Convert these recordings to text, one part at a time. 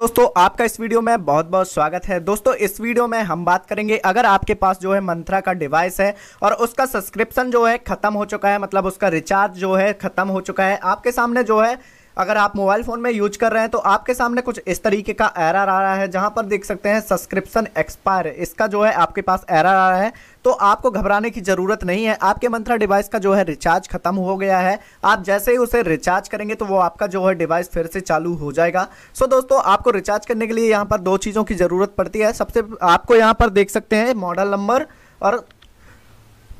दोस्तों आपका इस वीडियो में बहुत बहुत स्वागत है दोस्तों इस वीडियो में हम बात करेंगे अगर आपके पास जो है मंत्रा का डिवाइस है और उसका सब्सक्रिप्शन जो है ख़त्म हो चुका है मतलब उसका रिचार्ज जो है ख़त्म हो चुका है आपके सामने जो है अगर आप मोबाइल फ़ोन में यूज कर रहे हैं तो आपके सामने कुछ इस तरीके का एरर आ रहा है जहाँ पर देख सकते हैं सब्सक्रिप्शन एक्सपायर इसका जो है आपके पास एरर आ रहा है तो आपको घबराने की ज़रूरत नहीं है आपके मंत्रा डिवाइस का जो है रिचार्ज खत्म हो गया है आप जैसे ही उसे रिचार्ज करेंगे तो वो आपका जो है डिवाइस फिर से चालू हो जाएगा सो दोस्तों आपको रिचार्ज करने के लिए यहाँ पर दो चीज़ों की ज़रूरत पड़ती है सबसे आपको यहाँ पर देख सकते हैं मॉडल नंबर और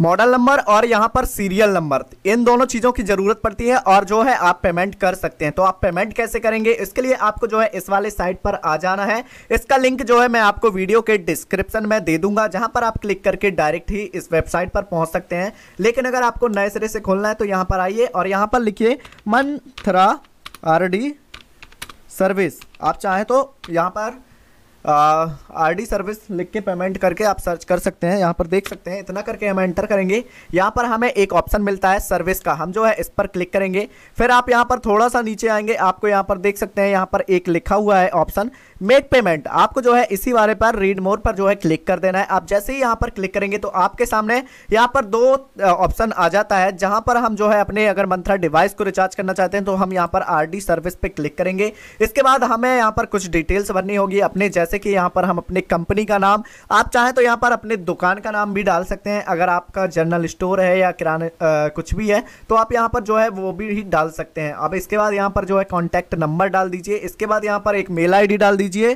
मॉडल नंबर और यहाँ पर सीरियल नंबर इन दोनों चीज़ों की ज़रूरत पड़ती है और जो है आप पेमेंट कर सकते हैं तो आप पेमेंट कैसे करेंगे इसके लिए आपको जो है इस वाले साइट पर आ जाना है इसका लिंक जो है मैं आपको वीडियो के डिस्क्रिप्शन में दे दूंगा जहाँ पर आप क्लिक करके डायरेक्ट ही इस वेबसाइट पर पहुँच सकते हैं लेकिन अगर आपको नए सिरे से खोलना है तो यहाँ पर आइए और यहाँ पर लिखिए मंथरा आर सर्विस आप चाहें तो यहाँ पर आर डी सर्विस लिख के पेमेंट करके आप सर्च कर सकते हैं यहाँ पर देख सकते हैं इतना करके हम एंटर करेंगे यहाँ पर हमें एक ऑप्शन मिलता है सर्विस का हम जो है इस पर क्लिक करेंगे फिर आप यहाँ पर थोड़ा सा नीचे आएंगे आपको यहाँ पर देख सकते हैं यहाँ पर एक लिखा हुआ है ऑप्शन मेक पेमेंट आपको जो है इसी बारे पर रीड मोर पर जो है क्लिक कर देना है आप जैसे ही यहाँ पर क्लिक करेंगे तो आपके सामने यहाँ पर दो ऑप्शन आ जाता है जहाँ पर हम जो है अपने अगर मंथरा डिवाइस को रिचार्ज करना चाहते हैं तो हम यहाँ पर आर सर्विस पर क्लिक करेंगे इसके बाद हमें यहाँ पर कुछ डिटेल्स भरनी होगी अपने जैसे जैसे कि यहाँ पर हम अपने कंपनी का नाम आप चाहें तो यहाँ पर अपने दुकान का नाम भी डाल सकते हैं अगर आपका जनरल स्टोर है या किराने कुछ भी है तो आप यहाँ पर जो है वो भी डाल सकते हैं अब इसके बाद यहाँ पर जो है कॉन्टैक्ट नंबर डाल दीजिए इसके बाद यहाँ पर एक मेल आई डाल दीजिए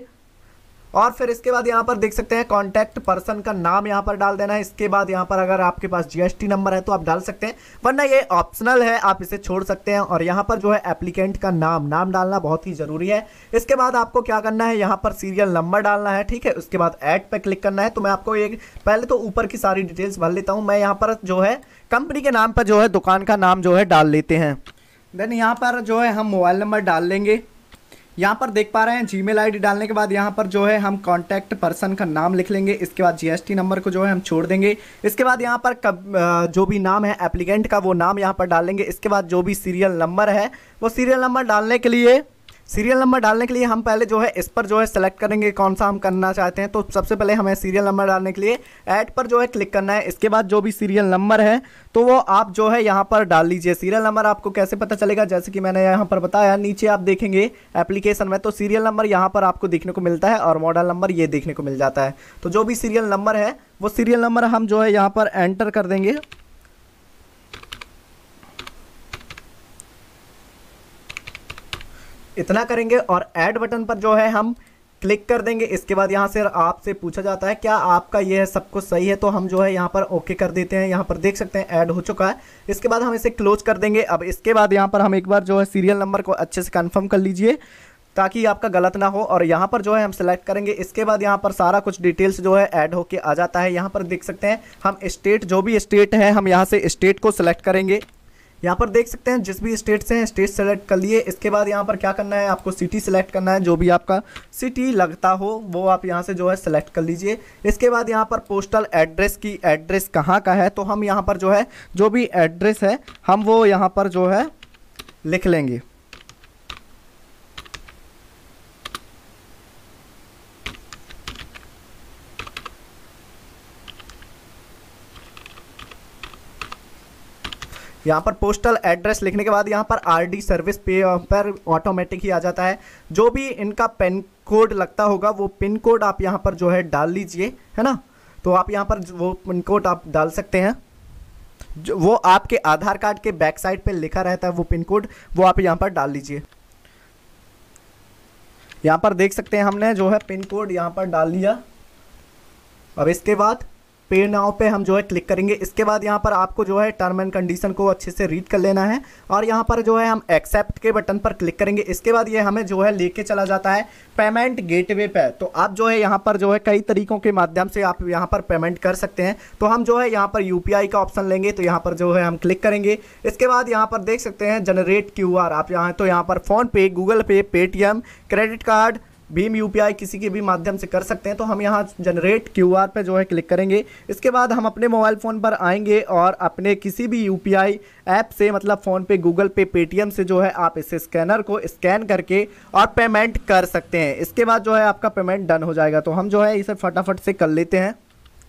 और फिर इसके बाद यहाँ पर देख सकते हैं कॉन्टैक्ट पर्सन का नाम यहाँ पर डाल देना है इसके बाद यहाँ पर अगर आपके पास जीएसटी नंबर है तो आप डाल सकते हैं वरना ये ऑप्शनल है आप इसे छोड़ सकते हैं और यहाँ पर जो है एप्लीकेंट का नाम नाम डालना बहुत ही ज़रूरी है इसके बाद आपको क्या करना है यहाँ पर सीरियल नंबर डालना है ठीक है उसके बाद एड पर क्लिक करना है तो मैं आपको एक पहले तो ऊपर की सारी डिटेल्स भर लेता हूँ मैं यहाँ पर जो है कंपनी के नाम पर जो है दुकान का नाम जो है डाल लेते हैं देन यहाँ पर जो है हम मोबाइल नंबर डाल लेंगे यहाँ पर देख पा रहे हैं जी मेल डालने के बाद यहाँ पर जो है हम कॉन्टैक्ट पर्सन का नाम लिख लेंगे इसके बाद जी नंबर को जो है हम छोड़ देंगे इसके बाद यहाँ पर कब जो भी नाम है एप्लीकेंट का वो नाम यहाँ पर डाल लेंगे इसके बाद जो भी सीरियल नंबर है वो सीरियल नंबर डालने के लिए सीरियल नंबर डालने के लिए हम पहले जो है इस पर जो है सेलेक्ट करेंगे कौन सा हम करना चाहते हैं तो सबसे पहले हमें सीरियल नंबर डालने के लिए ऐड पर जो है क्लिक करना है इसके बाद जो भी सीरियल नंबर है तो वो आप जो है यहाँ पर डाल लीजिए सीरियल नंबर आपको कैसे पता चलेगा जैसे कि मैंने यहाँ पर बताया नीचे आप देखेंगे एप्लीकेशन में तो सीरियल नंबर यहाँ पर आपको देखने को मिलता है और मॉडल नंबर ये देखने को मिल जाता है तो जो भी सीरियल नंबर है वो सीरियल नंबर हम जो है यहाँ पर एंटर कर देंगे इतना करेंगे और ऐड बटन पर जो है हम क्लिक कर देंगे इसके बाद यहाँ से आपसे पूछा जाता है क्या आपका यह सब कुछ सही है तो हम जो है यहाँ पर ओके कर देते हैं यहाँ पर देख सकते हैं ऐड हो चुका है इसके बाद हम इसे क्लोज कर देंगे अब इसके बाद यहाँ पर हम एक बार जो है सीरियल नंबर को अच्छे से कन्फर्म कर लीजिए ताकि आपका गलत ना हो और यहाँ पर जो है हम सेलेक्ट करेंगे इसके बाद यहाँ पर सारा कुछ डिटेल्स जो है ऐड होके आ जाता है यहाँ पर देख सकते हैं हम स्टेट जो भी स्टेट है हम यहाँ से स्टेट को सिलेक्ट करेंगे यहाँ पर देख सकते हैं जिस भी स्टेट से हैं स्टेट सेलेक्ट कर लिए इसके बाद यहाँ पर क्या करना है आपको सिटी सेलेक्ट करना है जो भी आपका सिटी लगता हो वो आप यहाँ से जो है सेलेक्ट कर लीजिए इसके बाद यहाँ पर पोस्टल एड्रेस की एड्रेस कहाँ का है तो हम यहाँ पर जो है जो भी एड्रेस है हम वो यहाँ पर जो है लिख लेंगे यहाँ पर पोस्टल एड्रेस लिखने के बाद यहाँ पर आरडी सर्विस पे पर ऑटोमेटिक ही आ जाता है जो भी इनका पेन कोड लगता होगा वो पिन कोड आप यहाँ पर जो है डाल लीजिए है ना तो आप यहाँ पर वो पिन कोड आप डाल सकते हैं जो वो आपके आधार कार्ड के बैक साइड पे लिखा रहता है वो पिन कोड वो आप यहाँ पर डाल लीजिए यहाँ पर देख सकते हैं हमने जो है पिन कोड यहाँ पर डाल लिया अब इसके बाद पे नाव पे हम जो है क्लिक करेंगे इसके बाद यहाँ पर आपको जो है टर्म एंड कंडीशन को अच्छे से रीड कर लेना है और यहाँ पर जो है हम एक्सेप्ट के बटन पर क्लिक करेंगे इसके बाद ये हमें जो है लेके चला जाता है पेमेंट गेटवे पे तो आप जो है यहाँ पर जो है कई तरीकों के माध्यम से आप यहाँ पर पेमेंट कर सकते हैं तो हम जो है यहाँ पर यू का ऑप्शन लेंगे तो यहाँ पर जो है हम क्लिक करेंगे इसके बाद यहाँ पर देख सकते हैं जनरेट क्यू आप यहाँ तो यहाँ पर PhonePe Google Pay Paytm credit card भीम यू किसी के भी माध्यम से कर सकते हैं तो हम यहाँ जनरेट क्यू आर जो है क्लिक करेंगे इसके बाद हम अपने मोबाइल फ़ोन पर आएंगे और अपने किसी भी यूपीआई ऐप से मतलब फ़ोन पे गूगल पे पेटीएम से जो है आप इस स्कैनर को स्कैन करके और पेमेंट कर सकते हैं इसके बाद जो है आपका पेमेंट डन हो जाएगा तो हम जो है इसे फटाफट से कर लेते हैं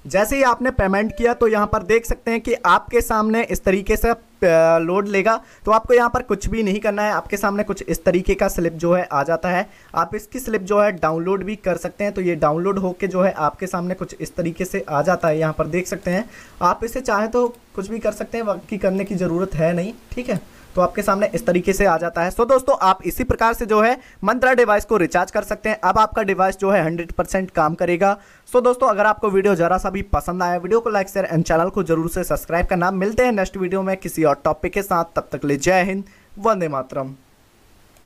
जैसे ही आपने पेमेंट किया तो यहाँ पर देख सकते हैं कि आपके सामने इस तरीके से लोड लेगा तो आपको यहाँ पर कुछ भी नहीं करना है आपके सामने कुछ इस तरीके का स्लिप जो है आ जाता है आप इसकी स्लिप जो है डाउनलोड भी कर सकते हैं तो ये डाउनलोड होके जो है आपके सामने कुछ इस तरीके से आ जाता है यहाँ पर देख सकते हैं आप इसे चाहें तो कुछ भी कर सकते हैं बाकी करने की ज़रूरत है नहीं ठीक है तो आपके सामने इस तरीके से आ जाता है सो दोस्तों आप इसी प्रकार से जो है मंत्रा डिवाइस को रिचार्ज कर सकते हैं अब आपका डिवाइस जो है हंड्रेड काम करेगा सो दोस्तों अगर आपको वीडियो जरा सा भी पसंद आया वीडियो को लाइक शेयर एंड चैनल को जरूर से सब्सक्राइब करना मिलते हैं नेक्स्ट वीडियो में किसी और टॉपिक के साथ तब तक ले जय हिंद वंदे मातरम